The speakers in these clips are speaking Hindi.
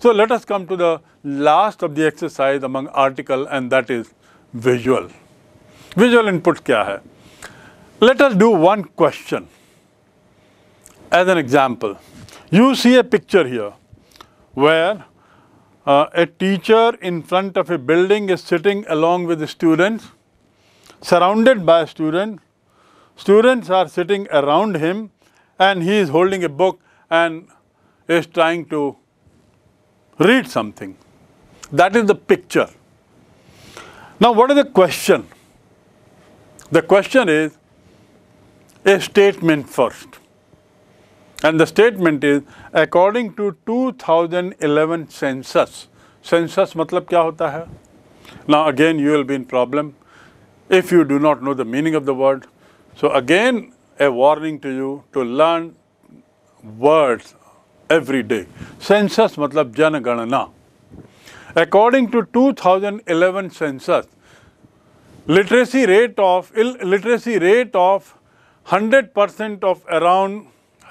So let us come to the last of the exercise among article and that is visual. Visual input kya hai? Let us do one question as an example. You see a picture here where uh, a teacher in front of a building is sitting along with students, surrounded by students. Students are sitting around him and he is holding a book and is trying to read something. That is the picture. Now, what is the question? The question is a statement first. And the statement is according to 2011 census. Census matlab kya hota hai? Now again you will be in problem if you do not know the meaning of the word. So again a warning to you to learn words every day census मतलब जनगणना according to two thousand 2011 census literacy rate of literacy rate of hundred percent of around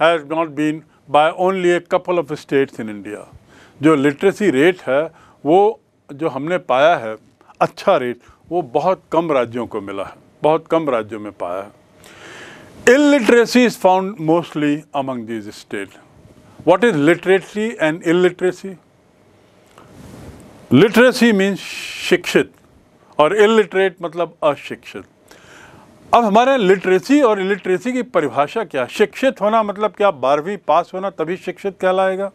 has not been by only a couple of states in India जो लिटरेसी रेट है वो जो हमने पाया है अच्छा रेट वो बहुत कम राज्यों को मिला है बहुत कम राज्यों में पाया है illiteracy is found mostly among these state What is literacy and illiteracy? Literacy means शिक्षित और इलिटरेट मतलब अशिक्षित अब हमारे लिटरेसी और इलिटरेसी की परिभाषा क्या शिक्षित होना मतलब क्या बारहवीं पास होना तभी शिक्षित कहलाएगा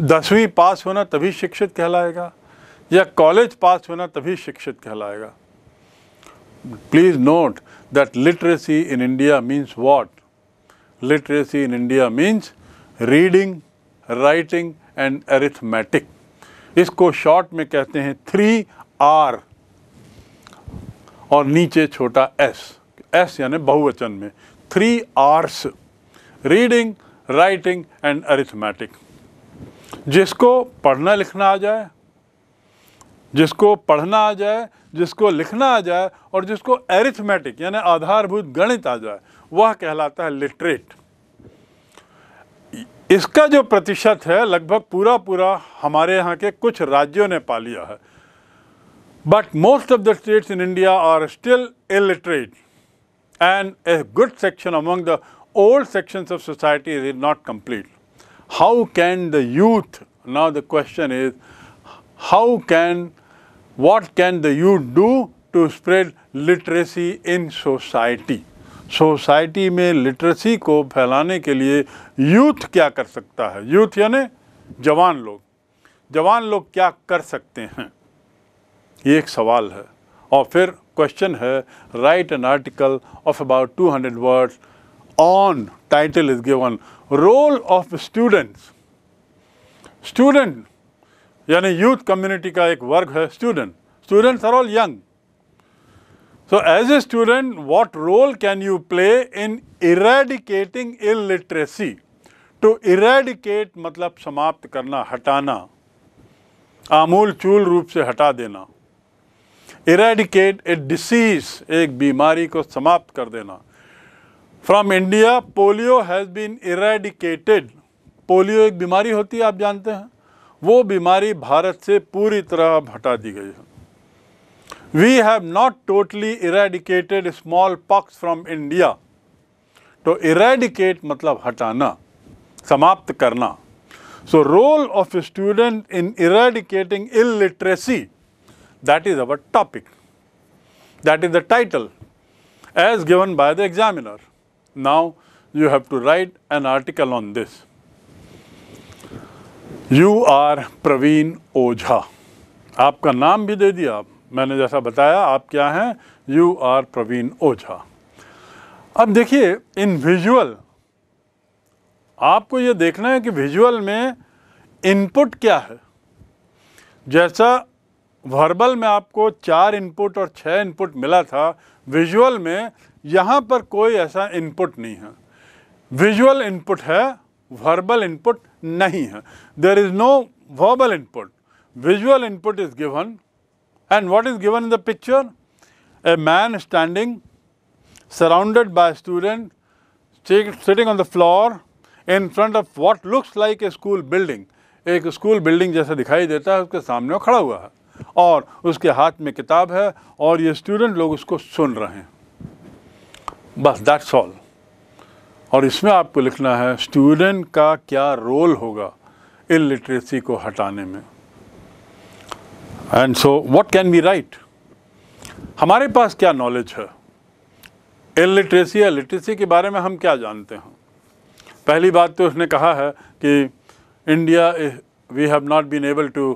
दसवीं पास होना तभी शिक्षित कहलाएगा या कॉलेज पास होना तभी शिक्षित कहलाएगा please note that literacy in India means what literacy in India means reading writing and arithmetic इसको शॉर्ट में कहते हैं थ्री आर और नीचे छोटा एस एस यानी बहुवचन में three R's reading writing and arithmetic जिसको पढ़ना लिखना आ जाए जिसको पढ़ना आ जाए जिसको लिखना आ जाए और जिसको एरिथमेटिक यानी आधारभूत गणित आ जाए वह कहलाता है लिटरेट इसका जो प्रतिशत है लगभग पूरा पूरा हमारे यहाँ के कुछ राज्यों ने पा लिया है but most of the states in India are still illiterate and a good section among the old sections of society is not complete how can the youth now the question is how can what can the youth do to spread literacy in society? Society में लिटरेसी को फैलाने के लिए यूथ क्या कर सकता है यूथ यानी जवान लोग जवान लोग क्या कर सकते हैं ये एक सवाल है और फिर क्वेश्चन है write an article of about 200 words on title is given role of students student यानी यूथ कम्युनिटी का एक वर्ग है student students are all young So, as a student, what role can you play in eradicating illiteracy? To eradicate मतलब समाप्त करना हटाना आमूल चूल रूप से हटा देना इरेडिकेट ए डिसीज एक बीमारी को समाप्त कर देना from India polio has been eradicated polio एक बीमारी होती है आप जानते हैं वो बीमारी भारत से पूरी तरह हटा दी गई है We have not totally eradicated smallpox from India. To eradicate matlab hatana, samapt karna. So role of a student in eradicating illiteracy, that is our topic. That is the title as given by the examiner. Now you have to write an article on this. You are Praveen Ojha. आपका नाम भी दे दिया मैंने जैसा बताया आप क्या हैं यू आर प्रवीण ओझा अब देखिए इन विजुअल आपको ये देखना है कि विजुअल में इनपुट क्या है जैसा वर्बल में आपको चार इनपुट और छः इनपुट मिला था विजुअल में यहाँ पर कोई ऐसा इनपुट नहीं है विजुअल इनपुट है वर्बल इनपुट नहीं है there is no verbal input visual input is given And what is given in the picture? A man standing surrounded by a student sitting on the floor in front of what looks like a school building. एक स्कूल बिल्डिंग जैसा दिखाई देता है उसके सामने खड़ा हुआ है और उसके हाथ में किताब है और ये स्टूडेंट लोग उसको सुन रहे हैं बस दैट्स ऑल और इसमें आपको लिखना है स्टूडेंट का क्या रोल होगा इलिटरेसी को हटाने में and so what can be right हमारे पास क्या नॉलेज है इलिटरेसी या लिटरेसी के बारे में हम क्या जानते हैं पहली बात तो उसने कहा है कि India we have not been able to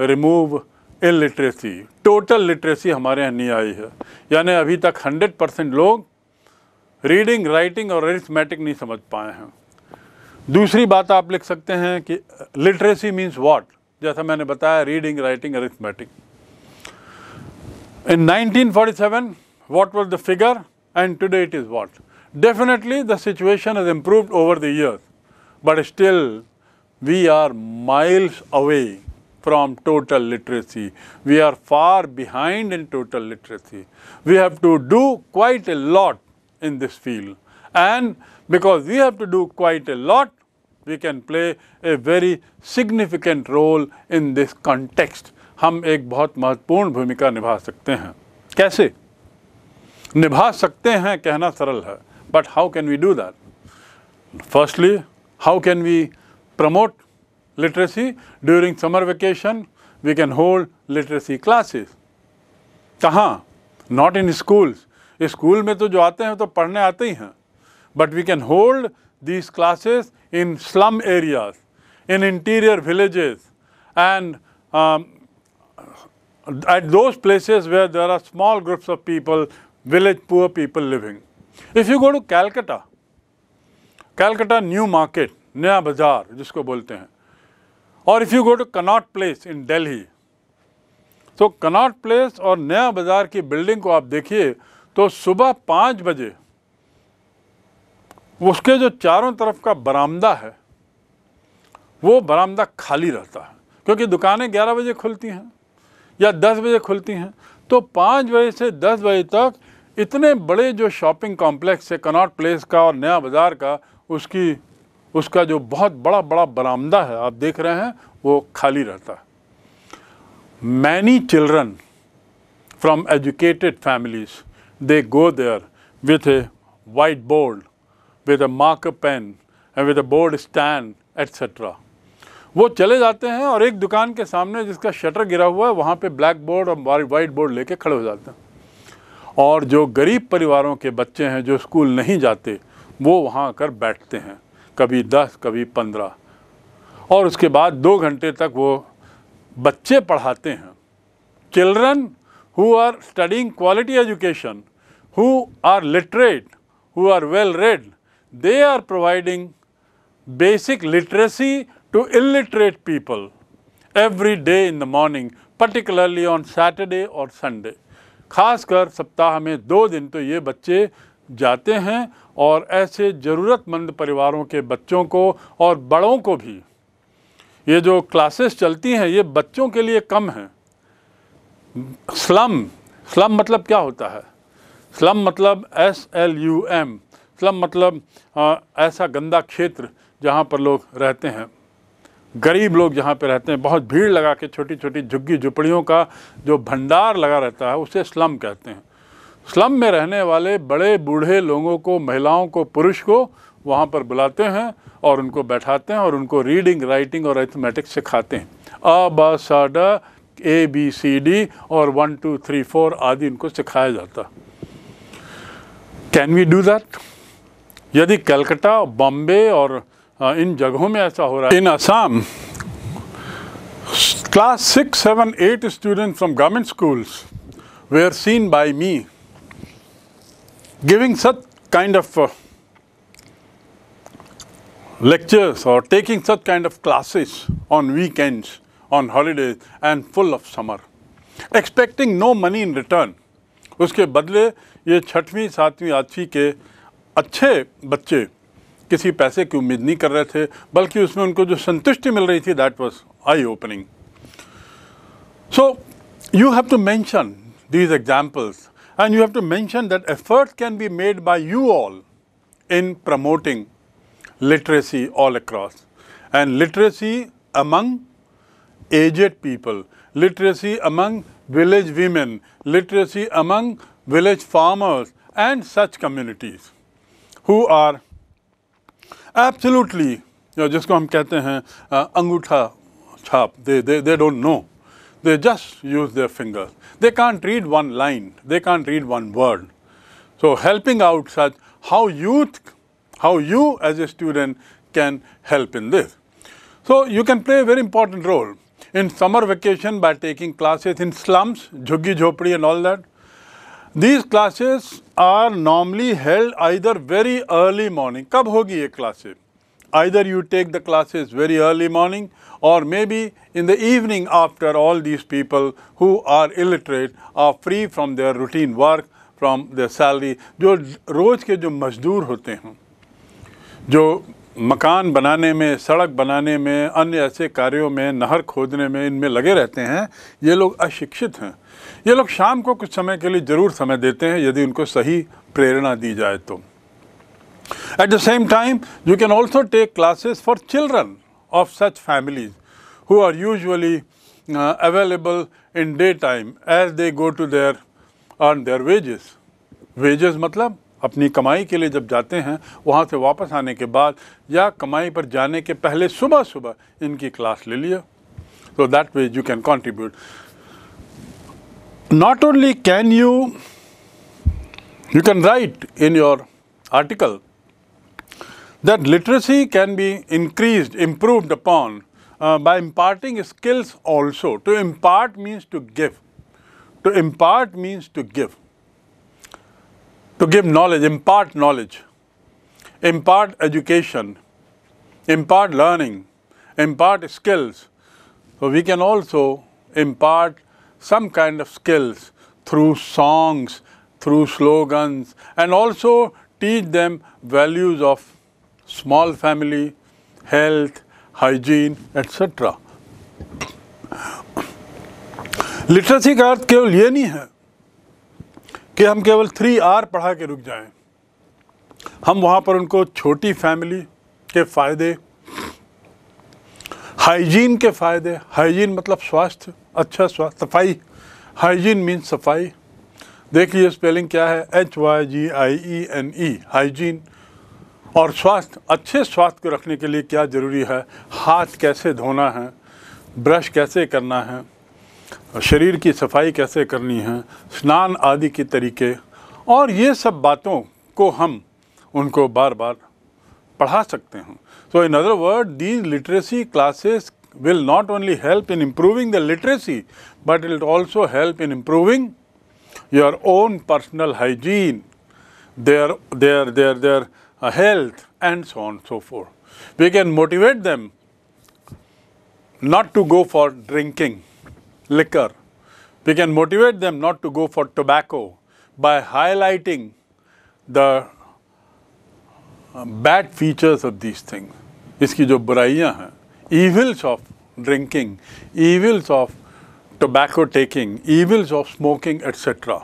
remove illiteracy total literacy हमारे यहाँ नहीं आई है यानी अभी तक 100 परसेंट लोग रीडिंग राइटिंग और रिथमेटिक नहीं समझ पाए हैं दूसरी बात आप लिख सकते हैं कि लिटरेसी मीन्स वॉट जैसा मैंने बताया reading writing arithmetic In 1947, what was the figure and today it is what? Definitely the situation has improved over the years, but still we are miles away from total literacy. We are far behind in total literacy. We have to do quite a lot in this field and because we have to do quite a lot, we can play a very significant role in this context हम एक बहुत महत्वपूर्ण भूमिका निभा सकते हैं कैसे निभा सकते हैं कहना सरल है but how can we do that firstly how can we promote literacy during summer vacation we can hold literacy classes कहाँ नॉट इन स्कूल्स स्कूल में तो जो आते हैं तो पढ़ने आते ही हैं but we can hold these classes in slum areas, in interior villages, and um, at those places where there are small groups of people, village poor people living. If you go to Calcutta, Calcutta New Market, Naya Bazaar, jisko bolte hain. Or if you go to Connaught Place in Delhi, so Connaught Place or Naya Bazaar ki building ko aap dekhiye, to subah 5 baje, उसके जो चारों तरफ का बरामदा है वो बरामदा खाली रहता है क्योंकि दुकानें 11 बजे खुलती हैं या 10 बजे खुलती हैं तो 5 बजे से 10 बजे तक इतने बड़े जो शॉपिंग कॉम्प्लेक्स है कनॉट प्लेस का और नया बाज़ार का उसकी उसका जो बहुत बड़ा बड़ा बरामदा है आप देख रहे हैं वो खाली रहता है many children from educated families they go there with a white board with a mark pen and with a board stand etcetera वो चले जाते हैं और एक दुकान के सामने जिसका शटर गिरा हुआ है वहाँ पे ब्लैक बोर्ड और वाइट बोर्ड लेके खड़े हो जाते हैं और जो गरीब परिवारों के बच्चे हैं जो स्कूल नहीं जाते वो वहाँ आकर बैठते हैं कभी दस कभी पंद्रह और उसके बाद दो घंटे तक वो बच्चे पढ़ाते हैं children who are studying quality education who are literate who are well read they are providing basic literacy to illiterate people every day in the morning, particularly on Saturday or Sunday. खासकर सप्ताह में दो दिन तो ये बच्चे जाते हैं और ऐसे ज़रूरतमंद परिवारों के बच्चों को और बड़ों को भी ये जो क्लासेस चलती हैं ये बच्चों के लिए कम हैं स्लम स्लम मतलब क्या होता है स्लम मतलब S L U M slum मतलब, मतलब आ, ऐसा गंदा क्षेत्र जहाँ पर लोग रहते हैं गरीब लोग जहाँ पर रहते हैं बहुत भीड़ लगा के छोटी छोटी झुग्गी झुपड़ियों का जो भंडार लगा रहता है उसे स्लम कहते हैं स्लम में रहने वाले बड़े बूढ़े लोगों को महिलाओं को पुरुष को वहाँ पर बुलाते हैं और उनको बैठाते हैं और उनको रीडिंग राइटिंग और एथमेटिक्स सिखाते हैं अ ब ड ए बी सी डी और वन टू थ्री फोर आदि उनको सिखाया जाता कैन वी डू दैट यदि कलकत्ता बॉम्बे और इन जगहों में ऐसा हो रहा है in Assam class six seven eight student from government schools we are seen by me giving such kind of lectures और taking such kind of classes on weekends on holidays and full of summer expecting no money in return उसके बदले ये छठवीं सातवीं आठवीं के अच्छे बच्चे किसी पैसे की उम्मीद नहीं कर रहे थे बल्कि उसमें उनको जो संतुष्टि मिल रही थी that was I opening so you have to mention these examples and you have to mention that effort can be made by you all in promoting literacy all across and literacy among aged people literacy among village women literacy among village farmers and such communities who are absolutely you know, जिसको हम कहते हैं anguta uh, छाप they, they, they don't know. They just use their fingers. They can't read one line. They can't read one word. So helping out such how youth, how you as a student can help in this. So you can play a very important role in summer vacation by taking classes in slums, jhuggi jopri and all that. These classes are normally held either very early morning. कब होगी ये classes? Either you take the classes very early morning or maybe in the evening after all these people who are illiterate are free from their routine work, from their salary. जो रोज़ के जो मजदूर होते हैं, जो मकान बनाने में सड़क बनाने में अन्य ऐसे कार्यों में नहर खोदने में इनमें लगे रहते हैं ये लोग अशिक्षित हैं ये लोग शाम को कुछ समय के लिए ज़रूर समय देते हैं यदि उनको सही प्रेरणा दी जाए तो at the same time you can also take classes for children of such families who are usually available in day time as they go to their earn their wages wages मतलब अपनी कमाई के लिए जब जाते हैं वहाँ से वापस आने के बाद या कमाई पर जाने के पहले सुबह सुबह इनकी क्लास ले लिया so that way you can contribute not only can you you can write in your article that literacy can be increase improved upon by imparting skills also to impart means to give to impart means to gift to give knowledge, impart knowledge, impart education, impart learning, impart skills. So we can also impart some kind of skills through songs, through slogans, and also teach them values of small family, health, hygiene, etc. Literacy का अर्थ केवल ये नहीं है कि हम केवल थ्री आर पढ़ा के रुक जाएं हम वहाँ पर उनको छोटी फैमिली के फ़ायदे हाइजीन के फ़ायदे हाइजीन मतलब स्वास्थ्य अच्छा स्वास्थ्य सफाई हाइजीन मीन सफाई देखिए स्पेलिंग क्या है H Y G I E N E hygiene और स्वास्थ्य अच्छे स्वास्थ्य को रखने के लिए क्या ज़रूरी है हाथ कैसे धोना है ब्रश कैसे करना है शरीर की सफाई कैसे करनी है स्नान आदि के तरीके और ये सब बातों को हम उनको बार बार पढ़ा सकते हैं so in other word these literacy classes will not only help in improving the literacy but it also help in improving your own personal hygiene there there there there health and so on so for we can motivate them not to go for drinking liquor. We can motivate them not to go for tobacco by highlighting the bad features of these things. इसकी जो बुराइयां हैं evils of drinking, evils of tobacco taking, evils of smoking, etc.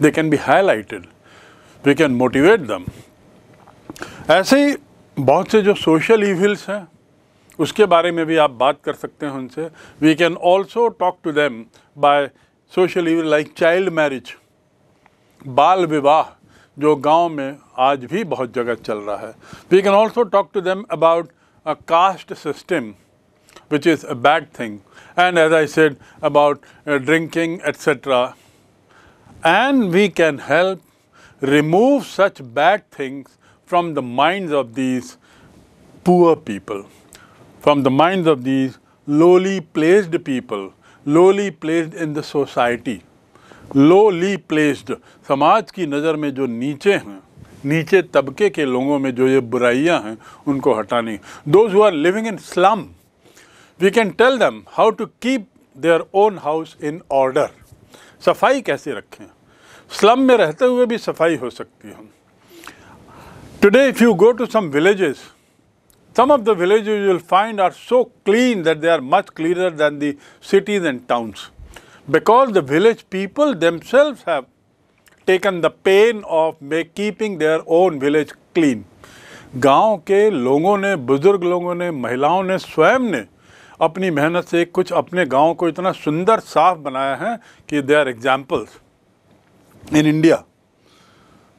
They can be highlighted. We can motivate them. ऐसे ही बहुत से जो social evils हैं उसके बारे में भी आप बात कर सकते हैं उनसे we can also talk to them by social even like child marriage बाल विवाह जो गांव में आज भी बहुत जगह चल रहा है we can also talk to them about a caste system which is a bad thing and as I said about drinking etcetera and we can help remove such bad things from the mind of these poor people from the minds of these lowly placed people, lowly placed in the society, lowly placed, समाज की नज़र में जो नीचे हैं नीचे तबके के लोगों में जो ये बुराइयां हैं उनको हटानी those who are living in slum we can tell them how to keep their own house in order सफाई कैसे रखें स्लम में रहते हुए भी सफाई हो सकती है today if you go to some villages Some of the villages you will find are so clean that they are much cleaner than the cities and towns because the village people themselves have taken the pain of make, keeping their own village clean. गांव के लोगों ने बुज़ुर्ग लोगों ने महिलाओं ने स्वयं ने अपनी मेहनत से कुछ अपने गांव को इतना सुंदर साफ बनाया है कि they are examples in India.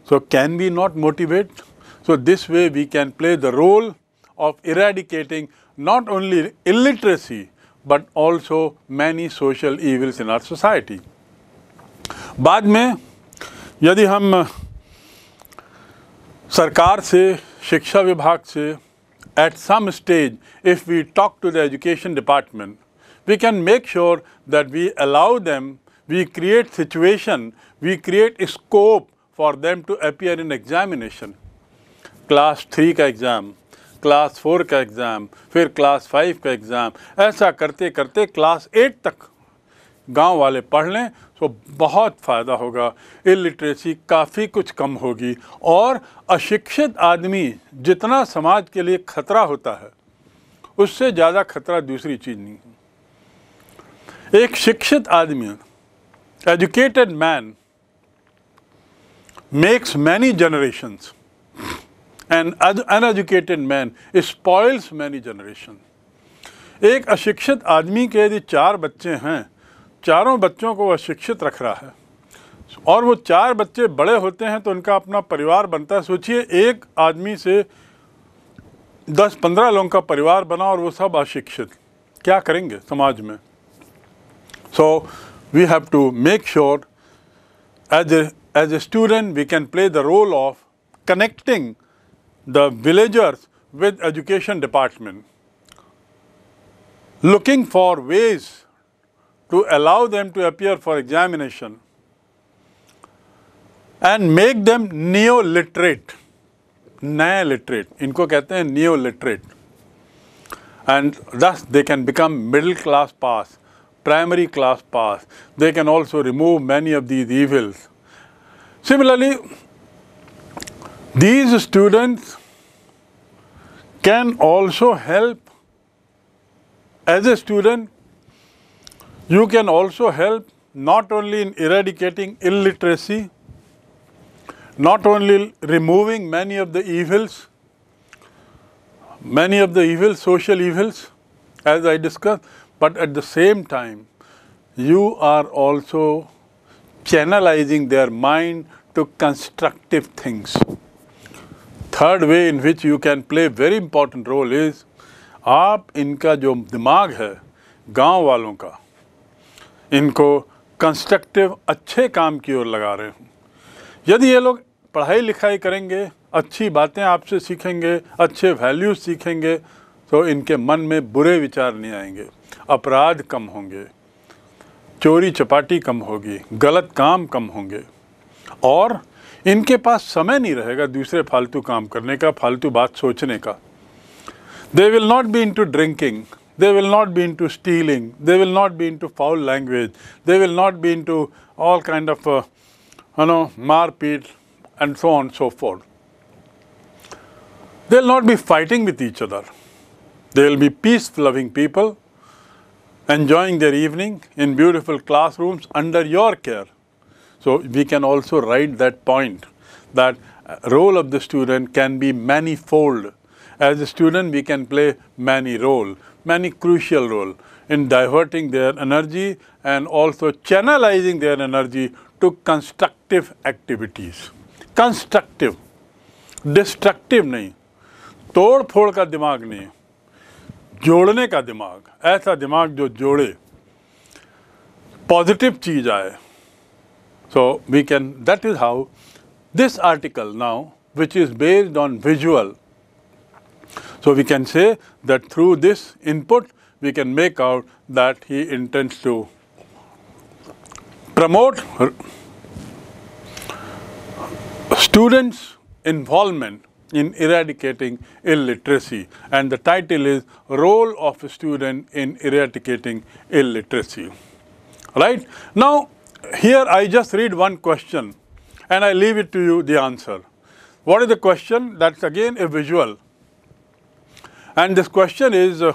So can we not motivate? So this way we can play the role of eradicating not only illiteracy but also many social evils in our society. बाद में यदि हम सरकार से शिक्षा विभाग से at some stage if we talk to the education department we can make sure that we allow them we create situation we create scope for them to appear in examination class 3 का एग्ज़ाम क्लास फोर का एग्ज़ाम फिर क्लास फाइव का एग्ज़ाम ऐसा करते करते क्लास एट तक गांव वाले पढ़ लें तो बहुत फ़ायदा होगा इलिटरेसी काफ़ी कुछ कम होगी और अशिक्षित आदमी जितना समाज के लिए खतरा होता है उससे ज़्यादा खतरा दूसरी चीज़ नहीं एक शिक्षित आदमी educated man makes many generations an uneducated man spoils many generation एक अशिक्षित आदमी के यदि चार बच्चे हैं चारों बच्चों को अशिक्षित रख रहा है और वो चार बच्चे बड़े होते हैं तो उनका अपना परिवार बनता है सोचिए एक आदमी से दस पंद्रह लोगों का परिवार बना और वो सब अशिक्षित क्या करेंगे समाज में so we have to make sure as as a student we can play the role of connecting the villagers with education department looking for ways to allow them to appear for examination and make them neo-literate, नए literate, Inko कहत हैं neo-literate and thus they can become middle class pass, primary class pass, they can also remove many of these evils. Similarly, these students can also help as a student you can also help not only in eradicating illiteracy, not only removing many of the evils, many of the evils, social evils, as I discussed, but at the same time, you are also channelizing their mind to constructive things. Third way in which you can play very important role is आप इनका जो दिमाग है गांव वालों का इनको कंस्ट्रक्टिव अच्छे काम की ओर लगा रहे हूँ यदि ये लोग पढ़ाई लिखाई करेंगे अच्छी बातें आपसे सीखेंगे अच्छे वैल्यूज सीखेंगे तो इनके मन में बुरे विचार नहीं आएंगे अपराध कम होंगे चोरी चपाटी कम होगी गलत काम कम होंगे Or, इनके पास समय नहीं रहेगा दूसरे फालतू काम करने का फालतू बात सोचने का they will not be in they will not be into stealing they will not be into foul language they will not be into all kind of uh, you know marpit and so on and so forth they will not be fighting with each other they will be peace loving people enjoying their evening in beautiful classrooms under your care so we can also write that point that uh, role of the student can be manifold. As a student, we can play many role, many crucial role in diverting their energy and also channelizing their energy to constructive activities. Constructive, destructive नहीं, तोड़ फोड़ का दिमाग नहीं, जोड़ने का दिमाग, ऐसा दिमाग जो जोड़े, पॉजिटिव चीज़ आए so we can, that is how this article now, which is based on visual. So we can say that through this input, we can make out that he intends to promote students' involvement in eradicating illiteracy and the title is Role of a Student in Eradicating Illiteracy. Right? Now, here I just read one question and I leave it to you the answer. What is the question? That's again a visual. And this question is uh,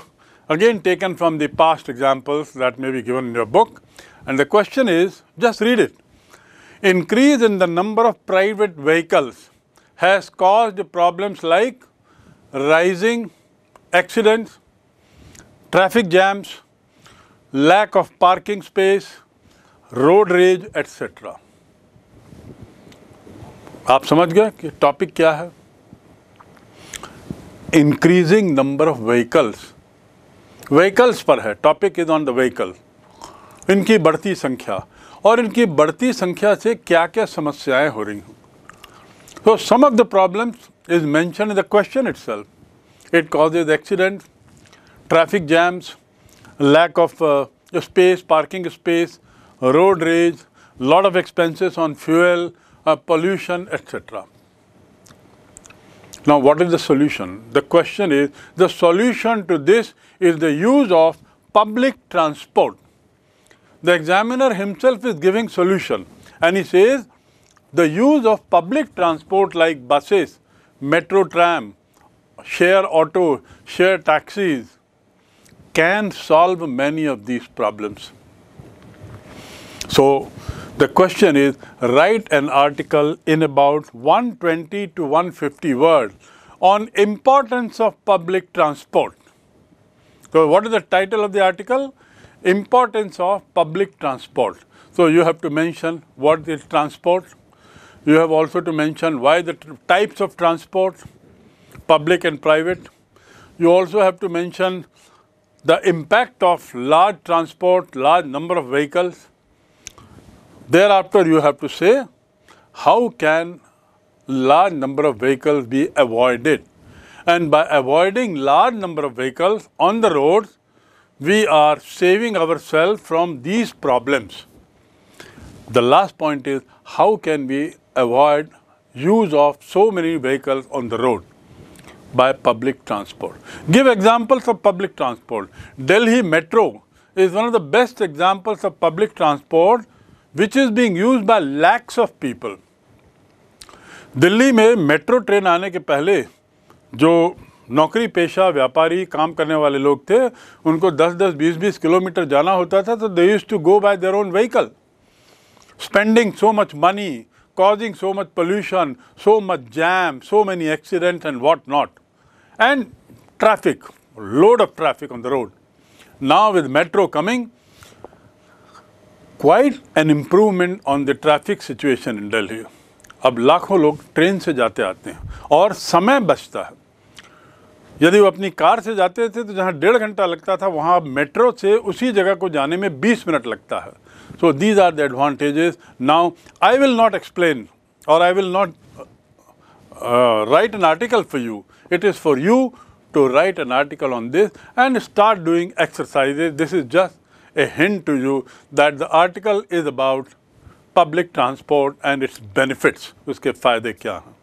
again taken from the past examples that may be given in your book. And the question is, just read it. Increase in the number of private vehicles has caused problems like rising accidents, traffic jams, lack of parking space, road rage etcetera आप समझ गए कि टॉपिक क्या है increasing number of vehicles vehicles पर है topic is on the vehicle इनकी बढ़ती संख्या और इनकी बढ़ती संख्या से क्या क्या समस्याएं हो रही हूँ तो some of the problems is mention in the question itself it causes accident traffic jams lack of space parking space road rage, lot of expenses on fuel, uh, pollution, etc. Now, what is the solution? The question is, the solution to this is the use of public transport. The examiner himself is giving solution and he says the use of public transport like buses, metro tram, share auto, share taxis can solve many of these problems. So the question is write an article in about 120 to 150 words on importance of public transport. So what is the title of the article? Importance of public transport. So you have to mention what is transport. You have also to mention why the types of transport, public and private. You also have to mention the impact of large transport, large number of vehicles, Thereafter, you have to say how can large number of vehicles be avoided. And by avoiding large number of vehicles on the roads, we are saving ourselves from these problems. The last point is how can we avoid use of so many vehicles on the road by public transport. Give examples of public transport. Delhi Metro is one of the best examples of public transport which is being used by lakhs of people. Delhi में मेट्रो ट्रेन आने के पहले जो नौकरी पेशा व्यापारी काम करने वाले लोग थे उनको 10 10 20 20 किलोमीटर जाना होता था तो they use to go by their own vehicle spending so much money causing so much pollution so much jam so many accident and what not and traffic load of traffic on the road now with metro coming quite an improvement on the traffic situation in Delhi अब लाखों लोग ट्रेन से जाते आते हैं और समय बचता है यदि वो अपनी कार से जाते थे तो जहाँ डेढ़ घंटा लगता था वहाँ मेट्रो से उसी जगह को जाने में 20 मिनट लगता है so these are the advantages now I will not explain और I will not write an article for you it is for you to write an article on this and start doing exercises this is just a hint to you that the article is about public transport and its benefits, उसके फ़ायदे क्या हैं